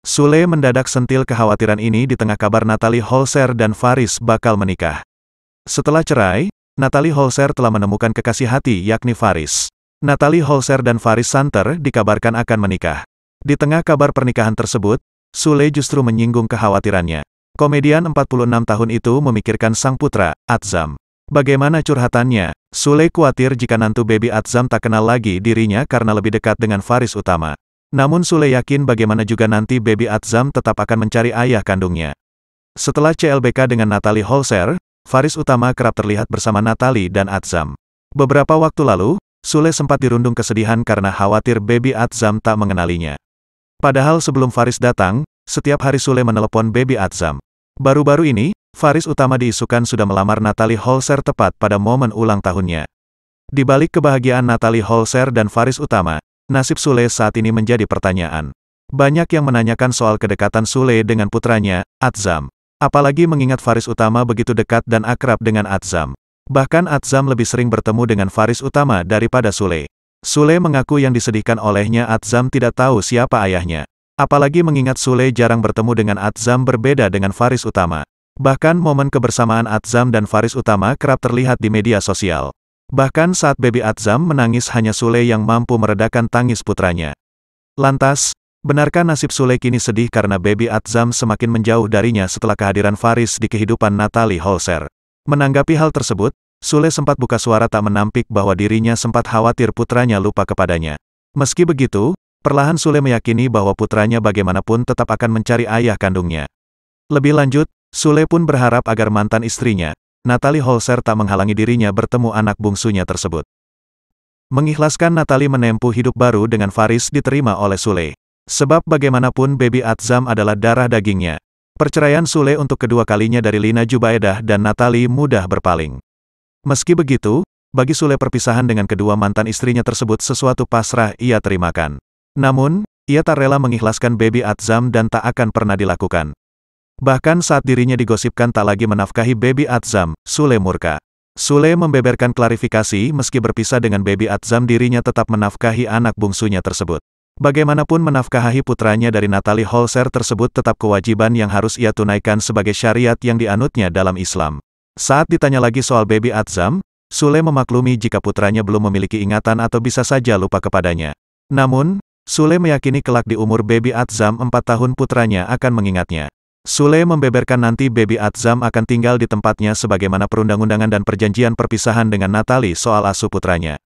Sule mendadak sentil kekhawatiran ini di tengah kabar Natalie Holser dan Faris bakal menikah. Setelah cerai, Natalie Holser telah menemukan kekasih hati yakni Faris. Natalie Holser dan Faris Santer dikabarkan akan menikah. Di tengah kabar pernikahan tersebut, Sule justru menyinggung kekhawatirannya. Komedian 46 tahun itu memikirkan sang putra, Atzam. Bagaimana curhatannya? Sule khawatir jika nantu baby Atzam tak kenal lagi dirinya karena lebih dekat dengan Faris utama. Namun Sule yakin bagaimana juga nanti Baby Atzam tetap akan mencari ayah kandungnya. Setelah CLBK dengan Natalie Holzer, Faris Utama kerap terlihat bersama Natalie dan Atzam. Beberapa waktu lalu, Sule sempat dirundung kesedihan karena khawatir Baby Atzam tak mengenalinya. Padahal sebelum Faris datang, setiap hari Sule menelepon Baby Atzam. Baru-baru ini, Faris Utama diisukan sudah melamar Natalie Holzer tepat pada momen ulang tahunnya. Di balik kebahagiaan Natalie Holzer dan Faris Utama, Nasib Sule saat ini menjadi pertanyaan. Banyak yang menanyakan soal kedekatan Sule dengan putranya, Atzam. Apalagi mengingat Faris Utama begitu dekat dan akrab dengan Atzam. Bahkan Atzam lebih sering bertemu dengan Faris Utama daripada Sule. Sule mengaku yang disedihkan olehnya Atzam tidak tahu siapa ayahnya. Apalagi mengingat Sule jarang bertemu dengan Atzam berbeda dengan Faris Utama. Bahkan momen kebersamaan Atzam dan Faris Utama kerap terlihat di media sosial. Bahkan saat Baby Azam menangis hanya Sule yang mampu meredakan tangis putranya. Lantas, benarkah nasib Sule kini sedih karena Baby Azam semakin menjauh darinya setelah kehadiran Faris di kehidupan Natalie Holser? Menanggapi hal tersebut, Sule sempat buka suara tak menampik bahwa dirinya sempat khawatir putranya lupa kepadanya. Meski begitu, perlahan Sule meyakini bahwa putranya bagaimanapun tetap akan mencari ayah kandungnya. Lebih lanjut, Sule pun berharap agar mantan istrinya, Natalie Holzer tak menghalangi dirinya bertemu anak bungsunya tersebut. Mengikhlaskan Natalie menempuh hidup baru dengan Faris diterima oleh Sule. Sebab bagaimanapun baby Atzam adalah darah dagingnya. Perceraian Sule untuk kedua kalinya dari Lina Jubaedah dan Natalie mudah berpaling. Meski begitu, bagi Sule perpisahan dengan kedua mantan istrinya tersebut sesuatu pasrah ia terimakan. Namun, ia tak rela mengikhlaskan baby Atzam dan tak akan pernah dilakukan. Bahkan saat dirinya digosipkan tak lagi menafkahi Baby Atzam, Sule murka. Sule membeberkan klarifikasi meski berpisah dengan Baby Atzam dirinya tetap menafkahi anak bungsunya tersebut. Bagaimanapun menafkahi putranya dari Natalie Holser tersebut tetap kewajiban yang harus ia tunaikan sebagai syariat yang dianutnya dalam Islam. Saat ditanya lagi soal Baby Atzam, Sule memaklumi jika putranya belum memiliki ingatan atau bisa saja lupa kepadanya. Namun, Sule meyakini kelak di umur Baby Atzam 4 tahun putranya akan mengingatnya. Sule membeberkan nanti Baby Atzam akan tinggal di tempatnya sebagaimana perundang-undangan dan perjanjian perpisahan dengan Natali soal asu putranya.